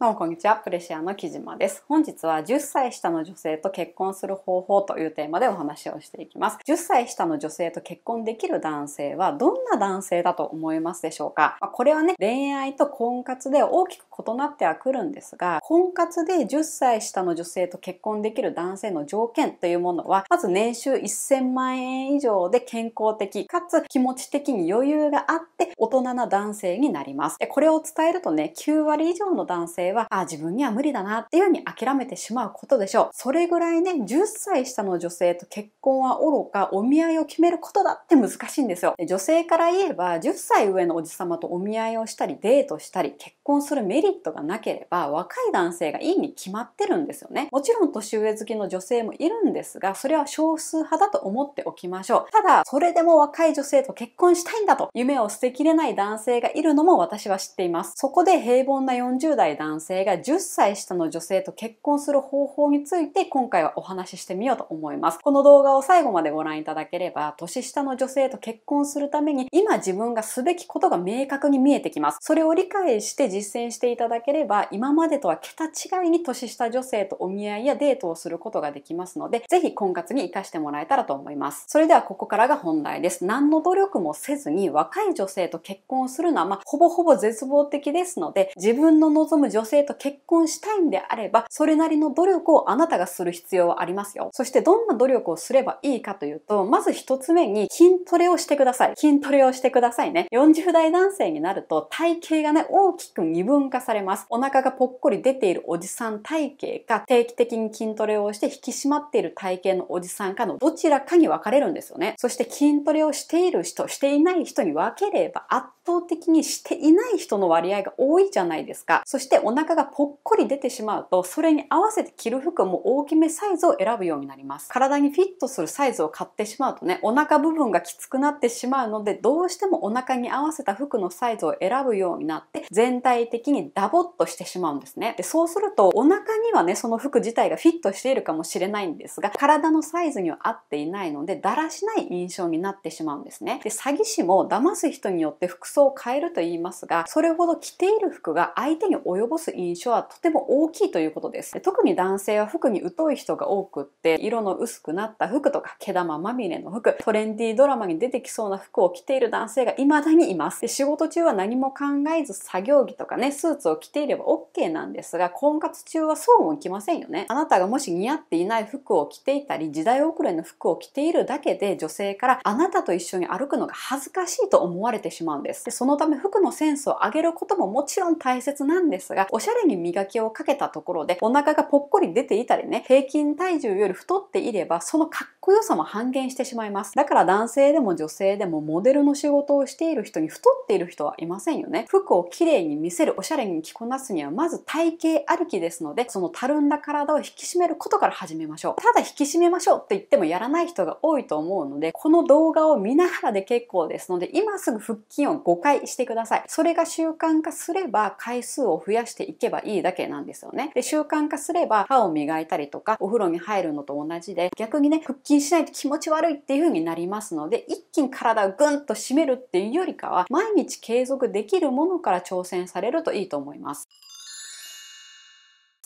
どうもこんにちは、プレシアの木島です。本日は10歳下の女性と結婚する方法というテーマでお話をしていきます。10歳下の女性と結婚できる男性はどんな男性だと思いますでしょうか、まこれはね、恋愛と婚活で大きく異なってはくるんですが、婚活で10歳下の女性と結婚できる男性の条件というものは、まず年収1000万円以上で健康的、かつ気持ち的に余裕があって大人な男性になります。これを伝えるとね、9割以上の男性齢は、あ、自分には無理だなっていうふうに諦めてしまうことでしょう。それぐらいね、10歳下の女性と結婚はおろか、お見合いを決めることだって難しいんですよ。女性から言えば、10歳上のおじ様とお見合いをしたり、デートしたり、結婚するメリットがなければ、若い男性がいいに決まってるんですよね。もちろん年上好きの女性もいるんですが、それは少数派だと思っておきましょう。ただ、それでも若い女性と結婚したいんだと、夢を捨てきれない男性がいるのも私は知っています。そこで平凡な40代男男性が10歳下の女性と結婚する方法について今回はお話ししてみようと思います。この動画を最後までご覧いただければ、年下の女性と結婚するために今自分がすべきことが明確に見えてきます。それを理解して実践していただければ、今までとは桁違いに年下女性とお見合いやデートをすることができますので、ぜひ婚活に活かしてもらえたらと思います。それではここからが本題です。何の努力もせずに若い女性と結婚するのは、まあ、ほぼほぼ絶望的ですので、自分の望む女性と結婚したいんであれば、それなりの努力をあなたがする必要はありますよ。そしてどんな努力をすればいいかというと、まず一つ目に筋トレをしてください。筋トレをしてくださいね。40代男性になると体型がね、大きく二分化されます。お腹がぽっこり出ているおじさん体型か、定期的に筋トレをして引き締まっている体型のおじさんかのどちらかに分かれるんですよね。そして筋トレをしている人、していない人に分ければ圧倒的にしていない人の割合が多いじゃないですか。そして腹がぽっこり出てしまうと、それに合わせて着る服も大きめサイズを選ぶようになります。体にフィットするサイズを買ってしまうとね、お腹部分がきつくなってしまうので、どうしてもお腹に合わせた服のサイズを選ぶようになって、全体的にダボっとしてしまうんですね。で、そうすると、お腹にはね、その服自体がフィットしているかもしれないんですが、体のサイズには合っていないので、だらしない印象になってしまうんですね。で、詐欺師も騙す人によって服装を変えると言いますが、それほど着ている服が相手に及ぼすす印象はとても大きいということです。特に男性は服に疎い人が多くって、色の薄くなった服とか、毛玉まみれの服、トレンディードラマに出てきそうな服を着ている男性が未だにいます。で仕事中は何も考えず作業着とかね、スーツを着ていれば OK なんですが、婚活中はそうもいきませんよね。あなたがもし似合っていない服を着ていたり、時代遅れの服を着ているだけで女性からあなたと一緒に歩くのが恥ずかしいと思われてしまうんです。でそのため服のセンスを上げることももちろん大切なんですが、おしゃれに磨きをかけたところでお腹がぽっこり出ていたりね、平均体重より太っていればそのかっこよさも半減してしまいます。だから男性でも女性でもモデルの仕事をしている人に太っている人はいませんよね。服をきれいに見せる、おしゃれに着こなすにはまず体型歩きですので、そのたるんだ体を引き締めることから始めましょう。ただ引き締めましょうって言ってもやらない人が多いと思うので、この動画を見ながらで結構ですので、今すぐ腹筋を5回してください。それが習慣化すれば回数を増やしてしていけばいいだけなんですよね。で、習慣化すれば歯を磨いたりとか、お風呂に入るのと同じで、逆にね、腹筋しないと気持ち悪いっていう風になりますので、一気に体をぐんと締めるっていうよりかは、毎日継続できるものから挑戦されるといいと思います。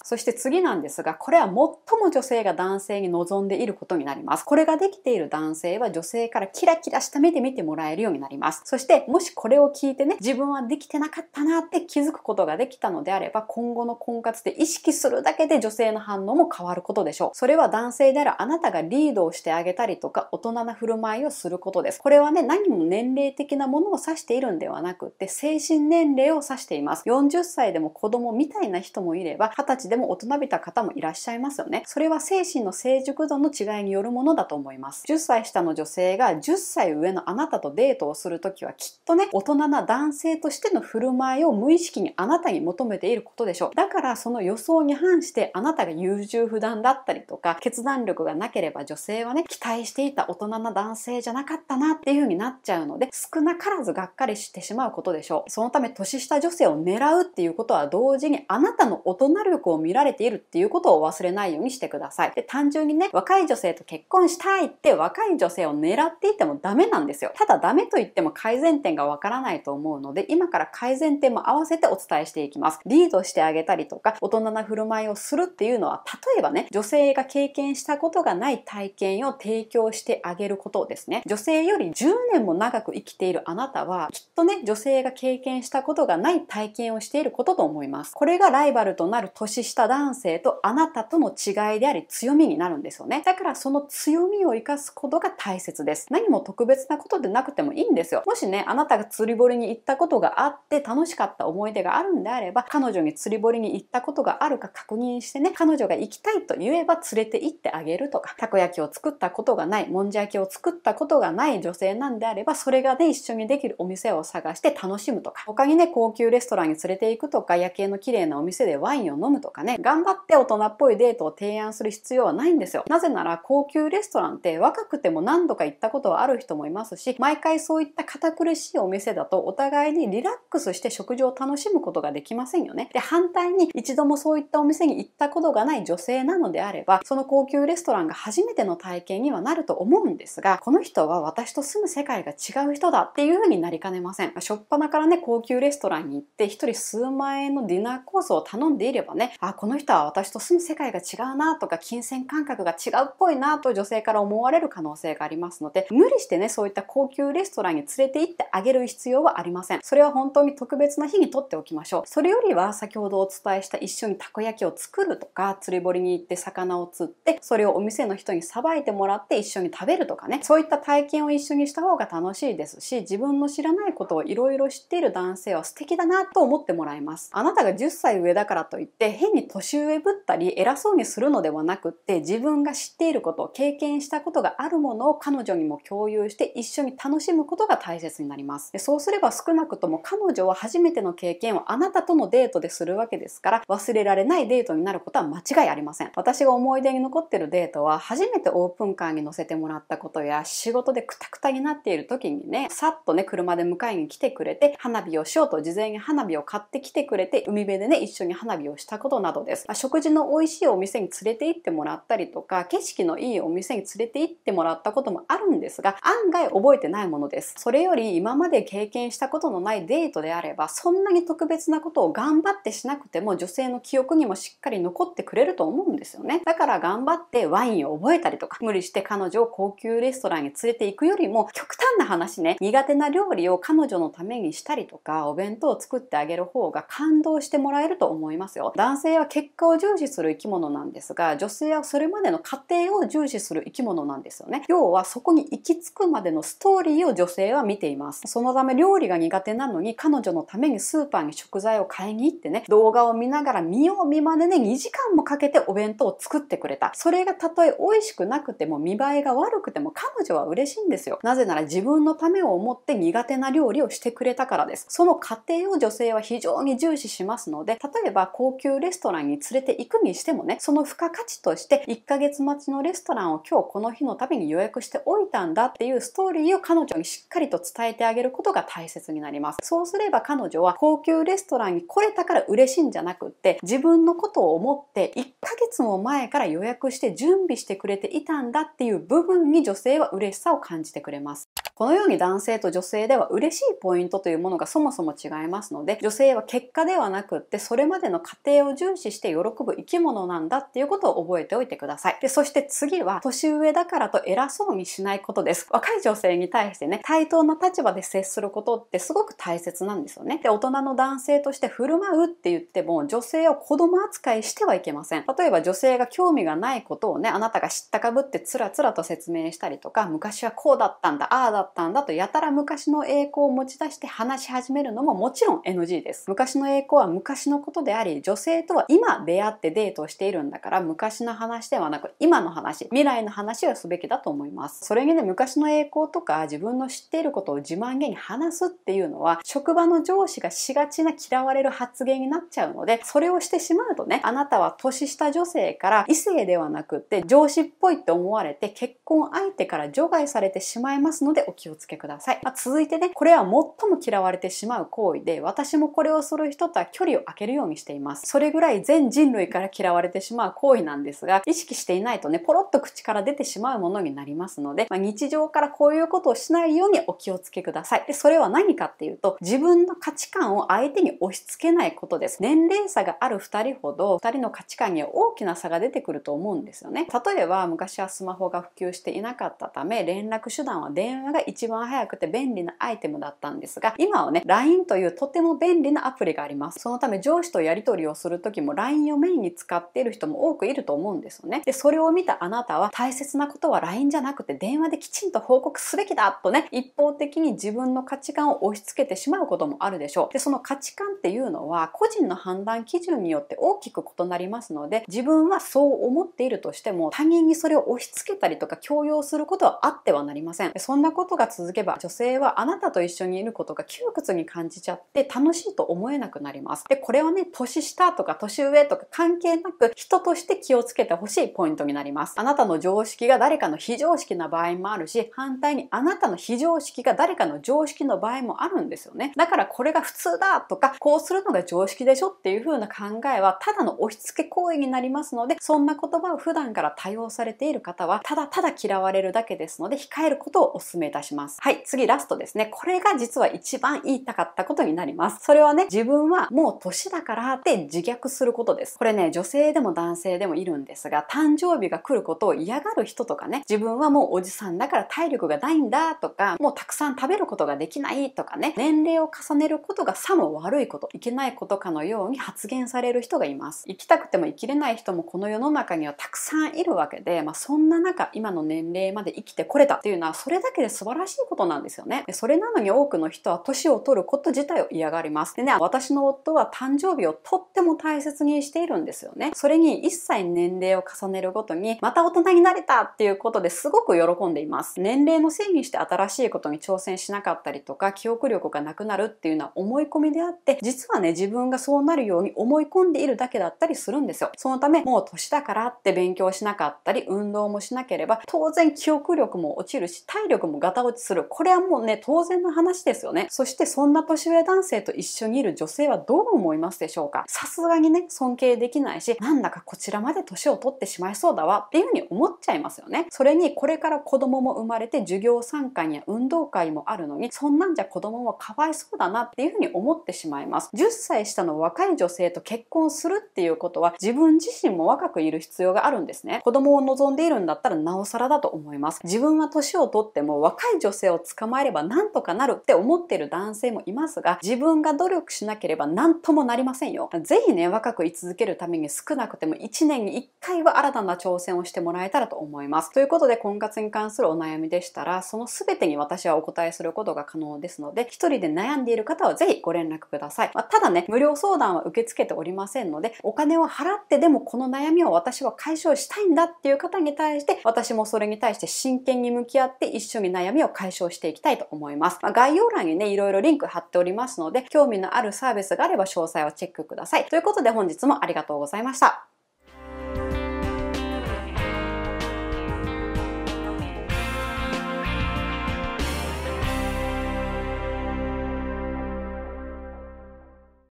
そして次なんですが、これは最も女性が男性に望んでいることになります。これができている男性は女性からキラキラした目で見てもらえるようになります。そして、もしこれを聞いてね、自分はできてなかったなって気づくことができたのであれば、今後の婚活で意識するだけで女性の反応も変わることでしょう。それは男性であるあなたがリードをしてあげたりとか、大人な振る舞いをすることです。これはね、何も年齢的なものを指しているんではなくて、精神年齢を指しています。40歳でも子供みたいな人もいれば、20歳でも大人びた方もいらっしゃいますよね。それは精神の成熟度の違いによるものだと思います。10歳下の女性が10歳上のあなたとデートをするときはきっとね、大人な男性としての振る舞いを無意識にあなたに求めていることでしょう。だからその予想に反してあなたが優柔不断だったりとか、決断力がなければ女性はね、期待していた大人な男性じゃなかったなっていう風になっちゃうので、少なからずがっかりしてしまうことでしょう。そのため年下女性を狙うっていうことは同時にあなたの大人力をを見られているっていうことを忘れないようにしてください。で、単純にね、若い女性と結婚したいって若い女性を狙っていてもダメなんですよ。ただダメと言っても改善点がわからないと思うので、今から改善点も合わせてお伝えしていきます。リードしてあげたりとか、大人な振る舞いをするっていうのは、例えばね、女性が経験したことがない体験を提供してあげることですね。女性より10年も長く生きているあなたは、きっとね、女性が経験したことがない体験をしていることと思います。これがライバルとなる年した男性とあなたとの違いであり強みになるんですよね。だからその強みを生かすことが大切です。何も特別なことでなくてもいいんですよ。もしね、あなたが釣り堀に行ったことがあって楽しかった思い出があるんであれば、彼女に釣り堀に行ったことがあるか確認してね、彼女が行きたいと言えば連れて行ってあげるとか、たこ焼きを作ったことがない、もんじゃ焼きを作ったことがない女性なんであれば、それがね、一緒にできるお店を探して楽しむとか、他にね、高級レストランに連れて行くとか、夜景の綺麗なお店でワインを飲むとかね、頑張って大人っぽいデートを提案する必要はないんですよ。なぜなら高級レストランって若くても何度か行ったことはある人もいますし、毎回そういった堅苦しいお店だとお互いにリラックスして食事を楽しむことができませんよね。で、反対に一度もそういったお店に行ったことがない女性なのであれば、その高級レストランが初めての体験にはなると思うんですが、この人は私と住む世界が違う人だっていう風になりかねません。しょっぱなからね、高級レストランに行って1人数万円のディナーコースを頼んでいればね、あこの人は私と住む世界が違うなとか金銭感覚が違うっぽいなと女性から思われる可能性がありますので無理してねそういった高級レストランに連れて行ってあげる必要はありませんそれは本当に特別な日にとっておきましょうそれよりは先ほどお伝えした一緒にたこ焼きを作るとか釣り堀に行って魚を釣ってそれをお店の人にさばいてもらって一緒に食べるとかねそういった体験を一緒にした方が楽しいですし自分の知らないことをいろいろ知っている男性は素敵だなと思ってもらいますあなたが10歳上だからといって変に年上ぶったり偉そうにするのではなくって自分が知っていること経験したことがあるものを彼女にも共有して一緒に楽しむことが大切になりますでそうすれば少なくとも彼女は初めての経験をあなたとのデートでするわけですから忘れられないデートになることは間違いありません私が思い出に残ってるデートは初めてオープンカーに乗せてもらったことや仕事でクタクタになっている時にねさっとね車で迎えに来てくれて花火をしようと事前に花火を買ってきてくれて海辺でね一緒に花火をしたことなどです。食事の美味しいお店に連れて行ってもらったりとか、景色のいいお店に連れて行ってもらったこともあるんですが、案外覚えてないものです。それより今まで経験したことのないデートであれば、そんなに特別なことを頑張ってしなくても女性の記憶にもしっかり残ってくれると思うんですよね。だから頑張ってワインを覚えたりとか、無理して彼女を高級レストランに連れて行くよりも、極端な話ね、苦手な料理を彼女のためにしたりとか、お弁当を作ってあげる方が感動してもらえると思いますよ。男性性は結果を重視する生き物なんですが女性はそれまでの過程を重視する生き物なんですよね要はそこに行き着くまでのストーリーを女性は見ていますそのため料理が苦手なのに彼女のためにスーパーに食材を買いに行ってね動画を見ながら見よう見まねで2時間もかけてお弁当を作ってくれたそれがたとえ美味しくなくても見栄えが悪くても彼女は嬉しいんですよなぜなら自分のためを思って苦手な料理をしてくれたからですその過程を女性は非常に重視しますので例えば高級レスストランに連れて行くにしてもね、その付加価値として1ヶ月待ちのレストランを今日この日のために予約しておいたんだっていうストーリーを彼女にしっかりと伝えてあげることが大切になります。そうすれば彼女は高級レストランに来れたから嬉しいんじゃなくって自分のことを思って1ヶ月も前から予約して準備してくれていたんだっていう部分に女性は嬉しさを感じてくれます。このように男性と女性では嬉しいポイントというものがそもそも違いますので、女性は結果ではなくって、それまでの過程を重視して喜ぶ生き物なんだっていうことを覚えておいてください。で、そして次は、年上だからと偉そうにしないことです。若い女性に対してね、対等な立場で接することってすごく大切なんですよね。で、大人の男性として振る舞うって言っても、女性を子供扱いしてはいけません。例えば女性が興味がないことをね、あなたが知ったかぶってつらつらと説明したりとか、昔はこうだったんだ、ああだったんだとやたら昔の栄光を持ち出して話し始めるのももちろん NG です。昔の栄光は昔のことであり、女性とは今出会ってデートをしているんだから昔の話ではなく今の話、未来の話をすべきだと思います。それにね、昔の栄光とか自分の知っていることを自慢げに話すっていうのは職場の上司がしがちな嫌われる発言になっちゃうので、それをしてしまうとね、あなたは年下女性から異性ではなくって上司っぽいって思われて結婚相手から除外されてしまいますのでお気をつけください。まあ、続いてね、これは最も嫌われてしまう行為で、私もこれをする人とは距離を空けるようにしています。それぐらい全人類から嫌われてしまう行為なんですが、意識していないとね、ポロッと口から出てしまうものになりますので、まあ、日常からこういうことをしないようにお気をつけください。で、それは何かっていうと、自分の価値観を相手に押し付けないことです。年齢差がある2人ほど、2人の価値観には大きな差が出てくると思うんですよね。例えば、昔はスマホが普及していなかったため、連絡手段は電話が一番早くて便利なアイテムだったんですが、今はね、LINE というとても便利なアプリがあります。そのため上司とやり取りをする時も LINE をメインに使っている人も多くいると思うんですよね。で、それを見たあなたは大切なことは LINE じゃなくて電話できちんと報告すべきだとね、一方的に自分の価値観を押し付けてしまうこともあるでしょう。で、その価値観っていうのは個人の判断基準によって大きく異なりますので、自分はそう思っているとしても他人にそれを押し付けたりとか強要することはあってはなりません。そんなことことが続けば女性はあなたと一緒にいることが窮屈に感じちゃって楽しいと思えなくなります。で、これはね、年下とか年上とか関係なく人として気をつけてほしいポイントになります。あなたの常識が誰かの非常識な場合もあるし、反対にあなたの非常識が誰かの常識の場合もあるんですよね。だからこれが普通だとか、こうするのが常識でしょっていう風な考えはただの押し付け行為になりますので、そんな言葉を普段から多用されている方は、ただただ嫌われるだけですので、控えることをお勧めいたします。します。はい、次ラストですね。これが実は一番言いたかったことになります。それはね、自分はもう年だからって自虐することです。これね、女性でも男性でもいるんですが、誕生日が来ることを嫌がる人とかね、自分はもうおじさんだから体力がないんだとか、もうたくさん食べることができないとかね、年齢を重ねることがさも悪いこと、いけないことかのように発言される人がいます。生きたくても生きれない人もこの世の中にはたくさんいるわけで、まあ、そんな中、今の年齢まで生きてこれたっていうのは、それだけで素晴誇らしいことなんですよね。でそれなのに多くの人は年を取ること自体を嫌がります。でね、私の夫は誕生日をとっても大切にしているんですよね。それに一切年齢を重ねるごとに、また大人になれたっていうことですごく喜んでいます。年齢のせいにして新しいことに挑戦しなかったりとか、記憶力がなくなるっていうのは思い込みであって、実はね、自分がそうなるように思い込んでいるだけだったりするんですよ。そのため、もう年だからって勉強しなかったり、運動もしなければ、当然記憶力も落ちるし、体力もガタ落ちする。これはもうね、当然の話ですよね。そしてそんな年上男性と一緒にいる女性はどう思いますでしょうかさすがにね、尊敬できないし、なんだかこちらまで年を取ってしまいそうだわっていうふうに思っちゃいますよね。それにこれから子供も生まれて授業参観や運動会もあるのに、そんなんじゃ子供もかわいそうだなっていうふうに思ってしまいます。10歳下の若い女性と結婚するっていうことは自分自身も若くいる必要があるんですね。子供を望んでいるんだったらなおさらだと思います。自分は年をとっても若い女性を捕まえればなんとかなるって思ってる男性もいますが、自分が努力しなければ何ともなりませんよ。ぜひね、若く居続けるために少なくても1年に1回は新たな挑戦をしてもらえたらと思います。ということで、婚活に関するお悩みでしたら、その全てに私はお答えすることが可能ですので、一人で悩んでいる方はぜひご連絡ください。まあ、ただね、無料相談は受け付けておりませんので、お金を払ってでもこの悩みを私は解消したいんだっていう方に対して、私もそれに対して真剣に向き合って一緒に悩みみを解消していきたいと思います。まあ、概要欄にね、いろいろリンク貼っておりますので、興味のあるサービスがあれば詳細をチェックください。ということで本日もありがとうございました。